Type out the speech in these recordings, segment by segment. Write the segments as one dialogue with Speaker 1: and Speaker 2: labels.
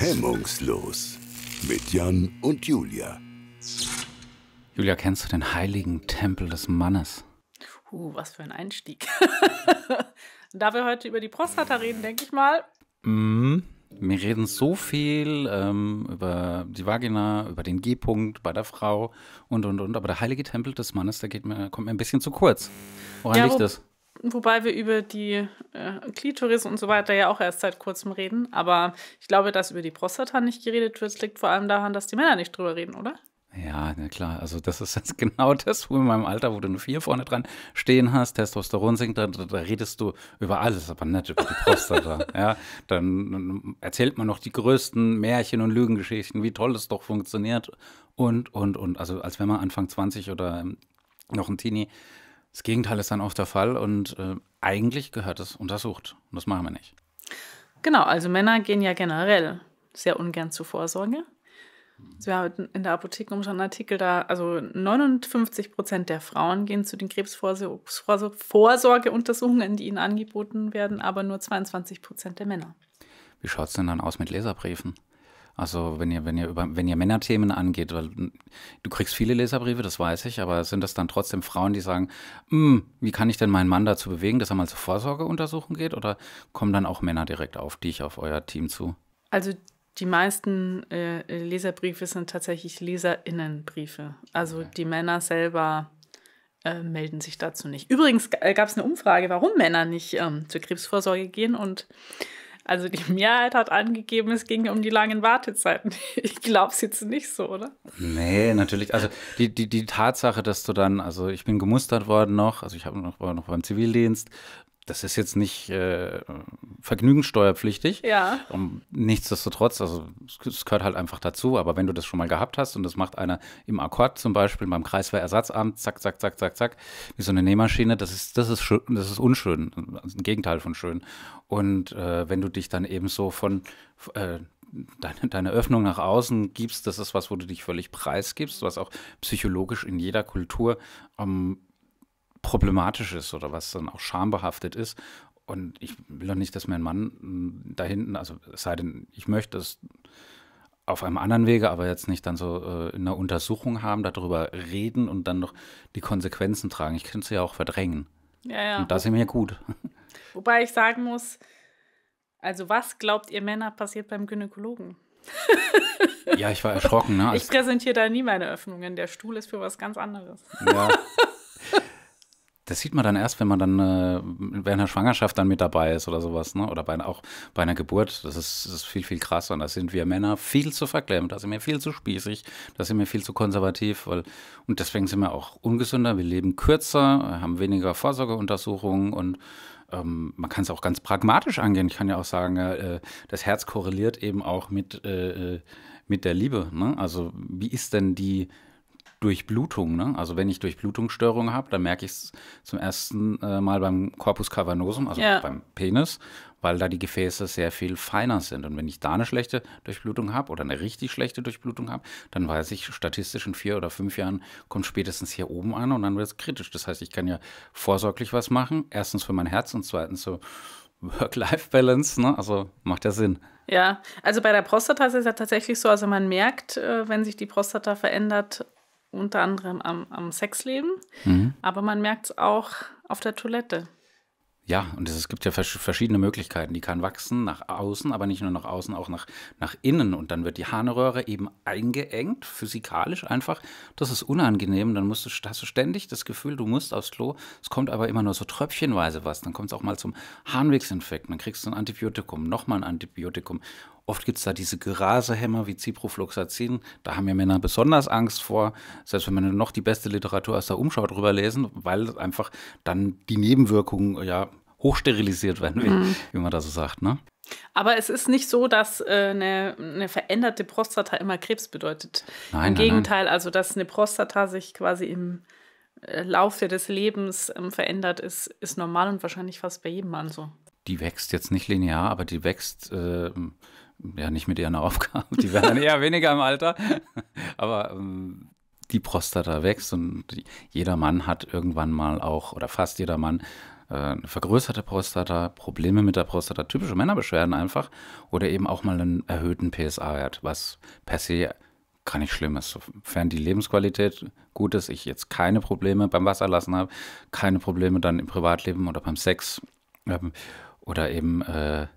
Speaker 1: Hemmungslos mit Jan und Julia. Julia, kennst du den heiligen Tempel des Mannes?
Speaker 2: Uh, was für ein Einstieg. da wir heute über die Prostata reden, denke ich mal.
Speaker 1: Mm, wir reden so viel ähm, über die Vagina, über den G-Punkt bei der Frau und, und, und. Aber der heilige Tempel des Mannes, der geht mir, kommt mir ein bisschen zu kurz. Woran ja, liegt wo, das?
Speaker 2: Wobei wir über die äh, Klitoris und so weiter ja auch erst seit kurzem reden. Aber ich glaube, dass über die Prostata nicht geredet wird, liegt vor allem daran, dass die Männer nicht drüber reden, oder?
Speaker 1: Ja, na klar. Also das ist jetzt genau das, wo in meinem Alter, wo du nur vier vorne dran stehen hast, Testosteron sinkt, da, da, da redest du über alles, aber nicht über die Prostata. ja, dann erzählt man noch die größten Märchen und Lügengeschichten, wie toll es doch funktioniert und, und, und. Also als wenn man Anfang 20 oder ähm, noch ein Teenie das Gegenteil ist dann oft der Fall und äh, eigentlich gehört es untersucht. Und das machen wir nicht.
Speaker 2: Genau, also Männer gehen ja generell sehr ungern zur Vorsorge. wir haben in der Apothekenumschau einen Artikel da, also 59 Prozent der Frauen gehen zu den Krebsvorsorgeuntersuchungen, die ihnen angeboten werden, aber nur 22 Prozent der Männer.
Speaker 1: Wie schaut es denn dann aus mit Leserbriefen? Also wenn ihr, wenn ihr über, wenn ihr Männerthemen angeht, weil hm, du kriegst viele Leserbriefe, das weiß ich, aber sind das dann trotzdem Frauen, die sagen, hm, wie kann ich denn meinen Mann dazu bewegen, dass er mal zur Vorsorgeuntersuchung geht? Oder kommen dann auch Männer direkt auf dich, auf euer Team zu?
Speaker 2: Also die meisten äh, Leserbriefe sind tatsächlich Leserinnenbriefe. Also okay. die Männer selber äh, melden sich dazu nicht. Übrigens äh, gab es eine Umfrage, warum Männer nicht ähm, zur Krebsvorsorge gehen und also die Mehrheit hat angegeben, es ging um die langen Wartezeiten. Ich glaube es jetzt nicht so, oder?
Speaker 1: Nee, natürlich. Also die, die, die Tatsache, dass du dann, also ich bin gemustert worden noch, also ich habe noch, war noch beim Zivildienst das ist jetzt nicht äh, vergnügenssteuerpflichtig. Ja. Und nichtsdestotrotz, also es gehört halt einfach dazu. Aber wenn du das schon mal gehabt hast und das macht einer im Akkord zum Beispiel beim Kreiswehrersatzamt, zack, zack, zack, zack, zack, wie so eine Nähmaschine, das ist, das ist schön, das ist unschön. Das also ist ein Gegenteil von schön. Und äh, wenn du dich dann eben so von äh, Deine, deine, Öffnung nach außen gibst, das ist was, wo du dich völlig preisgibst, was auch psychologisch in jeder Kultur ähm, problematisch ist oder was dann auch schambehaftet ist. Und ich will doch nicht, dass mein Mann hm, da hinten, also es sei denn, ich möchte es auf einem anderen Wege, aber jetzt nicht dann so äh, in einer Untersuchung haben, darüber reden und dann noch die Konsequenzen tragen. Ich könnte sie ja auch verdrängen.
Speaker 2: Ja, ja. Und das ist mir gut. Wobei ich sagen muss, also was glaubt ihr Männer passiert beim Gynäkologen? ja, ich war erschrocken. Ne? Ich präsentiere da nie meine Öffnungen. Der Stuhl ist für was ganz anderes.
Speaker 1: Ja. das sieht man dann erst, wenn man dann äh, während der Schwangerschaft dann mit dabei ist oder sowas, ne? Oder bei, auch bei einer Geburt. Das ist, das ist viel, viel krasser. Und da sind wir Männer viel zu verklemmt, da sind wir viel zu spießig, da sind wir viel zu konservativ, weil, und deswegen sind wir auch ungesünder, wir leben kürzer, haben weniger Vorsorgeuntersuchungen und ähm, man kann es auch ganz pragmatisch angehen. Ich kann ja auch sagen, äh, das Herz korreliert eben auch mit, äh, äh mit der Liebe. Ne? Also, wie ist denn die Durchblutung. Ne? Also wenn ich Durchblutungsstörungen habe, dann merke ich es zum ersten äh, Mal beim Corpus cavernosum, also ja. beim Penis, weil da die Gefäße sehr viel feiner sind. Und wenn ich da eine schlechte Durchblutung habe oder eine richtig schlechte Durchblutung habe, dann weiß ich, statistisch in vier oder fünf Jahren kommt spätestens hier oben an und dann wird es kritisch. Das heißt, ich kann ja vorsorglich was machen. Erstens für mein Herz und zweitens so Work-Life-Balance, ne? Also macht ja Sinn.
Speaker 2: Ja, also bei der Prostata ist es ja tatsächlich so, also man merkt, äh, wenn sich die Prostata verändert, unter anderem am, am Sexleben, mhm. aber man merkt es auch auf der Toilette.
Speaker 1: Ja, und es gibt ja verschiedene Möglichkeiten. Die kann wachsen nach außen, aber nicht nur nach außen, auch nach, nach innen. Und dann wird die Harnröhre eben eingeengt, physikalisch einfach. Das ist unangenehm. Dann musst du, hast du ständig das Gefühl, du musst aufs Klo. Es kommt aber immer nur so tröpfchenweise was. Dann kommt es auch mal zum Harnwegsinfekt. Dann kriegst du ein Antibiotikum, nochmal ein Antibiotikum. Oft gibt es da diese Gerasehämmer wie Ciprofloxacin. Da haben ja Männer besonders Angst vor. Selbst wenn man noch die beste Literatur aus der Umschau drüber lesen, weil einfach dann die Nebenwirkungen ja hochsterilisiert werden, mhm. wie, man da so sagt. Ne?
Speaker 2: Aber es ist nicht so, dass äh, eine, eine, veränderte Prostata immer Krebs bedeutet.
Speaker 1: Nein, Im nein, Gegenteil,
Speaker 2: nein. also dass eine Prostata sich quasi im äh, Laufe des Lebens ähm, verändert, ist, ist normal und wahrscheinlich fast bei jedem Mann so.
Speaker 1: Die wächst jetzt nicht linear, aber die wächst äh, ja nicht mit ihren Aufgaben, die werden eher weniger im Alter, aber ähm, die Prostata wächst und jeder Mann hat irgendwann mal auch, oder fast jeder Mann, äh, eine vergrößerte Prostata, Probleme mit der Prostata, typische Männerbeschwerden einfach, oder eben auch mal einen erhöhten PSA-Wert, was per se gar nicht schlimm ist. Sofern die Lebensqualität gut ist, ich jetzt keine Probleme beim Wasserlassen habe, keine Probleme dann im Privatleben oder beim Sex ähm, oder eben äh,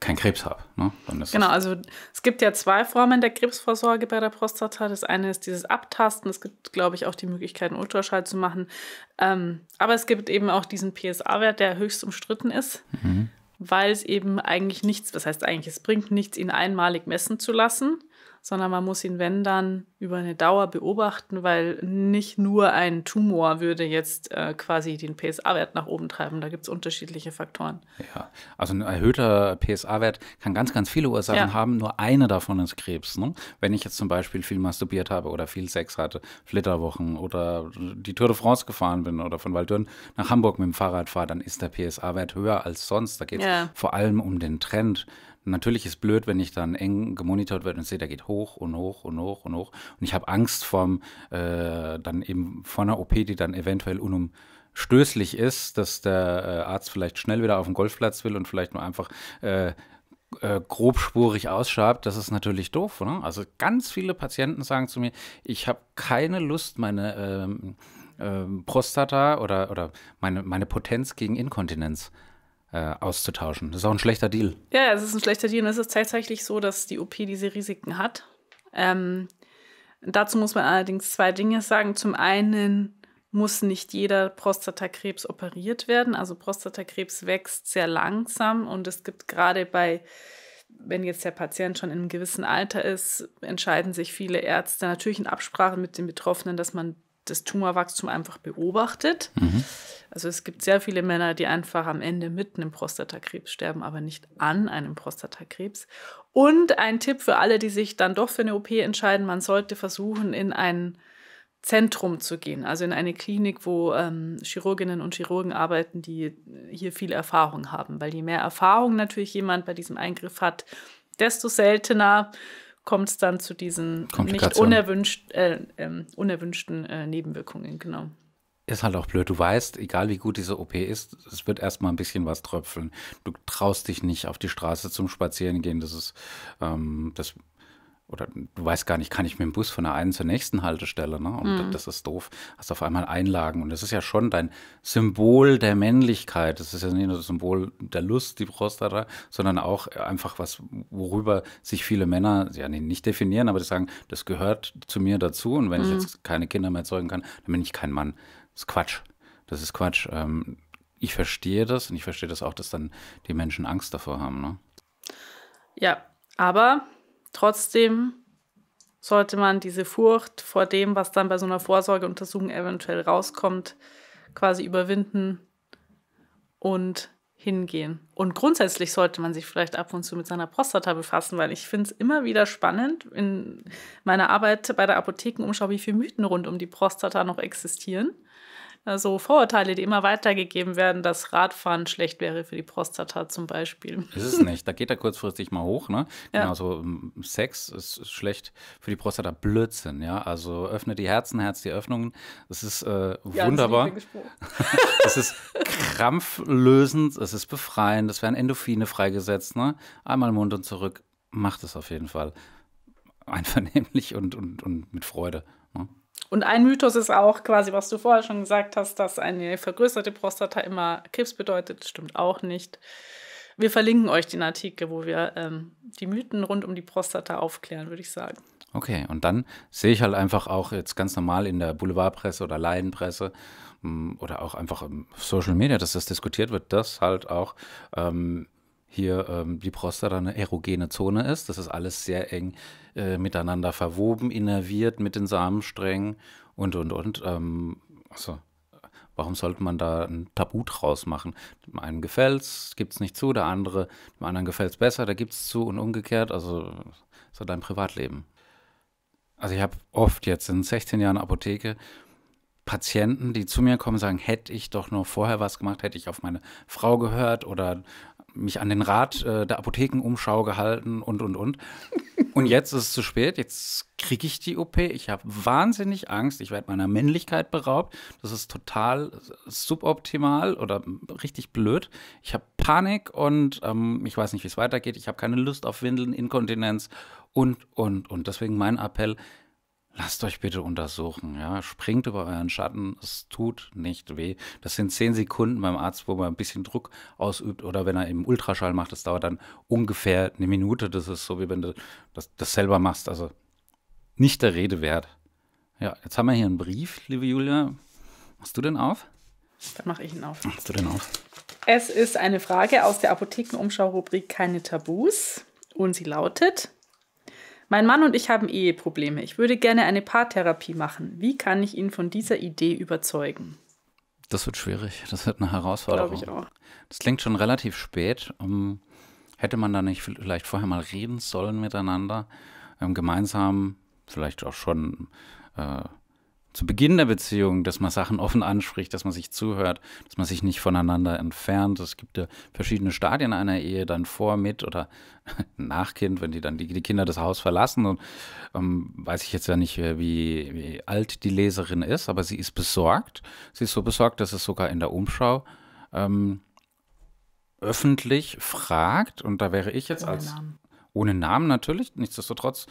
Speaker 1: keinen Krebs habe. Ne? genau,
Speaker 2: also es gibt ja zwei Formen der Krebsvorsorge bei der Prostata. Das eine ist dieses Abtasten. Es gibt, glaube ich, auch die Möglichkeit, einen Ultraschall zu machen. Ähm, aber es gibt eben auch diesen PSA-Wert, der höchst umstritten ist, mhm. weil es eben eigentlich nichts, was heißt eigentlich, es bringt nichts, ihn einmalig messen zu lassen sondern man muss ihn, wenn dann, über eine Dauer beobachten, weil nicht nur ein Tumor würde jetzt äh, quasi den PSA-Wert nach oben treiben. Da gibt es unterschiedliche Faktoren.
Speaker 1: Ja, also ein erhöhter PSA-Wert kann ganz, ganz viele Ursachen ja. haben. Nur eine davon ist Krebs. Ne? Wenn ich jetzt zum Beispiel viel masturbiert habe oder viel Sex hatte, Flitterwochen oder die Tour de France gefahren bin oder von Waldürn nach Hamburg mit dem Fahrrad fahre, dann ist der PSA-Wert höher als sonst. Da geht es ja. vor allem um den Trend. Natürlich ist blöd, wenn ich dann eng gemonitort werde und sehe, der geht hoch und hoch und hoch und hoch. Und ich habe Angst vom, äh, dann eben vor einer OP, die dann eventuell unum, stößlich ist, dass der äh, Arzt vielleicht schnell wieder auf den Golfplatz will und vielleicht nur einfach äh, äh, grobspurig ausschabt, das ist natürlich doof. Ne? Also ganz viele Patienten sagen zu mir, ich habe keine Lust, meine ähm, ähm, Prostata oder, oder meine, meine Potenz gegen Inkontinenz äh, auszutauschen. Das ist auch ein schlechter Deal.
Speaker 2: Ja, es ist ein schlechter Deal. Und es ist tatsächlich so, dass die OP diese Risiken hat. Ähm, dazu muss man allerdings zwei Dinge sagen. Zum einen muss nicht jeder Prostatakrebs operiert werden. Also Prostatakrebs wächst sehr langsam und es gibt gerade bei wenn jetzt der Patient schon in einem gewissen Alter ist, entscheiden sich viele Ärzte natürlich in Absprache mit den Betroffenen, dass man das Tumorwachstum einfach beobachtet. Mhm. Also es gibt sehr viele Männer, die einfach am Ende mitten im Prostatakrebs sterben, aber nicht an einem Prostatakrebs. Und ein Tipp für alle, die sich dann doch für eine OP entscheiden, man sollte versuchen, in ein Zentrum zu gehen, also in eine Klinik, wo ähm, Chirurginnen und Chirurgen arbeiten, die hier viel Erfahrung haben. Weil je mehr Erfahrung natürlich jemand bei diesem Eingriff hat, desto seltener kommt es dann zu diesen nicht unerwünscht, äh, äh, unerwünschten äh, Nebenwirkungen, genau.
Speaker 1: Ist halt auch blöd. Du weißt, egal wie gut diese OP ist, es wird erstmal ein bisschen was tröpfeln. Du traust dich nicht auf die Straße zum Spazierengehen. Das ist, ähm, das oder du weißt gar nicht, kann ich mit dem Bus von der einen zur nächsten Haltestelle, ne? Und mhm. das ist doof. Hast auf einmal Einlagen und das ist ja schon dein Symbol der Männlichkeit. Das ist ja nicht nur das Symbol der Lust, die Prostata, sondern auch einfach was, worüber sich viele Männer ja nicht definieren, aber die sagen, das gehört zu mir dazu und wenn mhm. ich jetzt keine Kinder mehr erzeugen kann, dann bin ich kein Mann. Das ist Quatsch. Das ist Quatsch. Ähm, ich verstehe das und ich verstehe das auch, dass dann die Menschen Angst davor haben, ne?
Speaker 2: Ja, aber Trotzdem sollte man diese Furcht vor dem, was dann bei so einer Vorsorgeuntersuchung eventuell rauskommt, quasi überwinden und hingehen. Und grundsätzlich sollte man sich vielleicht ab und zu mit seiner Prostata befassen, weil ich finde es immer wieder spannend in meiner Arbeit bei der Apothekenumschau, wie viele Mythen rund um die Prostata noch existieren so also Vorurteile, die immer weitergegeben werden, dass Radfahren schlecht wäre für die Prostata zum Beispiel. Ist es nicht.
Speaker 1: Da geht er kurzfristig mal hoch, ne? Ja. Genau, so ähm, Sex ist schlecht für die Prostata. Blödsinn, ja. Also öffne die Herzen, Herz die Öffnungen. Das ist äh, ja, wunderbar. Das ist, krampflösend, es ist befreiend, es werden Endorphine freigesetzt, ne? Einmal Mund und zurück. Macht es auf jeden Fall. Einvernehmlich und, und, und mit Freude. Ne?
Speaker 2: Und ein Mythos ist auch quasi, was du vorher schon gesagt hast, dass eine vergrößerte Prostata immer Krebs bedeutet. Das Stimmt auch nicht. Wir verlinken euch den Artikel, wo wir ähm, die Mythen rund um die Prostata aufklären, würde ich sagen.
Speaker 1: Okay, und dann sehe ich halt einfach auch jetzt ganz normal in der Boulevardpresse oder Laienpresse mm, oder auch einfach im Social Media, dass das diskutiert wird, dass halt auch ähm, hier ähm, die Prostata eine erogene Zone ist. Das ist alles sehr eng äh, miteinander verwoben, innerviert mit den Samensträngen und, und, und. Ähm, also, warum sollte man da ein Tabu draus machen? Dem einen gefällt es, gibt es nicht zu, der andere, dem anderen gefällt es besser, da gibt es zu und umgekehrt. Also, so dein Privatleben. Also, ich habe oft jetzt in 16 Jahren Apotheke Patienten, die zu mir kommen, sagen, hätte ich doch nur vorher was gemacht, hätte ich auf meine Frau gehört oder mich an den Rat äh, der Apothekenumschau gehalten und, und, und. Und jetzt ist es zu spät, jetzt kriege ich die OP. Ich habe wahnsinnig Angst, ich werde meiner Männlichkeit beraubt. Das ist total suboptimal oder richtig blöd. Ich habe Panik und ähm, ich weiß nicht, wie es weitergeht. Ich habe keine Lust auf Windeln, Inkontinenz und, und, und. Deswegen mein Appell, Lasst euch bitte untersuchen, ja. Springt über euren Schatten, es tut nicht weh. Das sind zehn Sekunden beim Arzt, wo man ein bisschen Druck ausübt oder wenn er im Ultraschall macht, das dauert dann ungefähr eine Minute. Das ist so, wie wenn du das, das selber machst. Also nicht der Rede wert. Ja, jetzt haben wir hier einen Brief, liebe Julia. Machst du den auf?
Speaker 2: Dann mache ich ihn auf.
Speaker 1: Machst du den auf?
Speaker 2: Es ist eine Frage aus der Apothekenumschau-Rubrik Keine Tabus und sie lautet: mein Mann und ich haben Eheprobleme. Ich würde gerne eine Paartherapie machen. Wie kann ich ihn von dieser Idee überzeugen?
Speaker 1: Das wird schwierig. Das wird eine Herausforderung. Glaube ich auch. Das klingt schon relativ spät. Um, ähm, hätte man da nicht vielleicht vorher mal reden sollen miteinander, um, ähm, gemeinsam, vielleicht auch schon äh, zu Beginn der Beziehung, dass man Sachen offen anspricht, dass man sich zuhört, dass man sich nicht voneinander entfernt. Es gibt ja verschiedene Stadien einer Ehe, dann vor, mit oder nach Kind, wenn die dann die, die Kinder das Haus verlassen. Und ähm, weiß ich jetzt ja nicht, äh, wie, wie alt die Leserin ist, aber sie ist besorgt. Sie ist so besorgt, dass es sogar in der Umschau ähm, öffentlich fragt, und da wäre ich jetzt ohne als Namen. ohne Namen natürlich, nichtsdestotrotz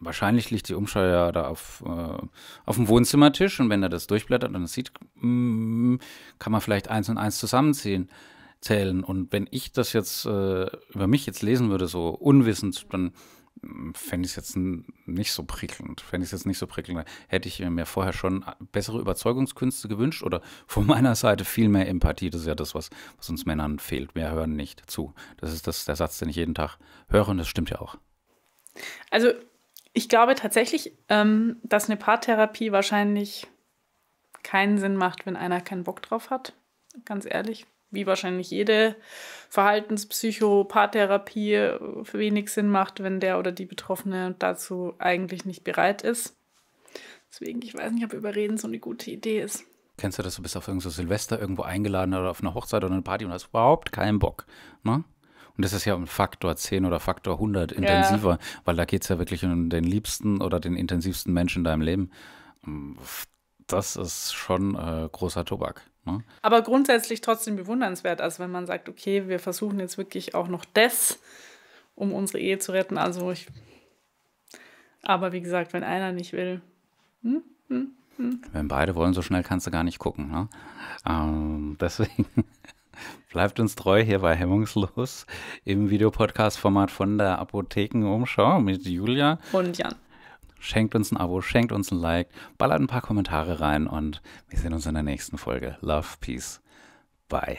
Speaker 1: wahrscheinlich liegt die Umschau ja da auf, äh, auf dem Wohnzimmertisch und wenn er das durchblättert und es sieht, mm, kann man vielleicht eins und eins zusammenziehen, zählen. Und wenn ich das jetzt äh, über mich jetzt lesen würde, so unwissend, dann mm, fände ich es jetzt nicht so prickelnd. Fände ich es jetzt nicht so prickelnd. Hätte ich mir vorher schon bessere Überzeugungskünste gewünscht oder von meiner Seite viel mehr Empathie. Das ist ja das, was, was uns Männern fehlt. Wir hören nicht zu. Das ist das, der Satz, den ich jeden Tag höre und das stimmt ja auch.
Speaker 2: Also ich glaube tatsächlich, ähm, dass eine Paartherapie wahrscheinlich keinen Sinn macht, wenn einer keinen Bock drauf hat. Ganz ehrlich. Wie wahrscheinlich jede Verhaltenspsychopaartherapie äh, wenig Sinn macht, wenn der oder die Betroffene dazu eigentlich nicht bereit ist. Deswegen, ich weiß nicht, ob Überreden so eine gute Idee ist.
Speaker 1: Kennst du das, du bist auf irgendein so Silvester irgendwo eingeladen oder auf einer Hochzeit oder eine Party und hast überhaupt keinen Bock. Ne? Und das ist ja um Faktor 10 oder Faktor 100 intensiver, ja. weil da geht es ja wirklich um den liebsten oder den intensivsten Menschen in deinem Leben. Ähm, das ist schon äh, großer Tobak. Ne?
Speaker 2: Aber grundsätzlich trotzdem bewundernswert, also wenn man sagt, okay, wir versuchen jetzt wirklich auch noch das, um unsere Ehe zu retten. Also ich. Aber wie gesagt, wenn einer nicht will.
Speaker 1: Hm? Hm? Hm? Wenn beide wollen, so schnell kannst du gar nicht gucken. Ne? Ähm, deswegen. Bleibt uns treu hier bei Hemmungslos im Videopodcast-Format von der Apothekenumschau mit Julia. Und Jan. Schenkt uns ein Abo, schenkt uns ein Like, ballert ein paar Kommentare rein und wir sehen uns in der nächsten Folge. Love, Peace, Bye.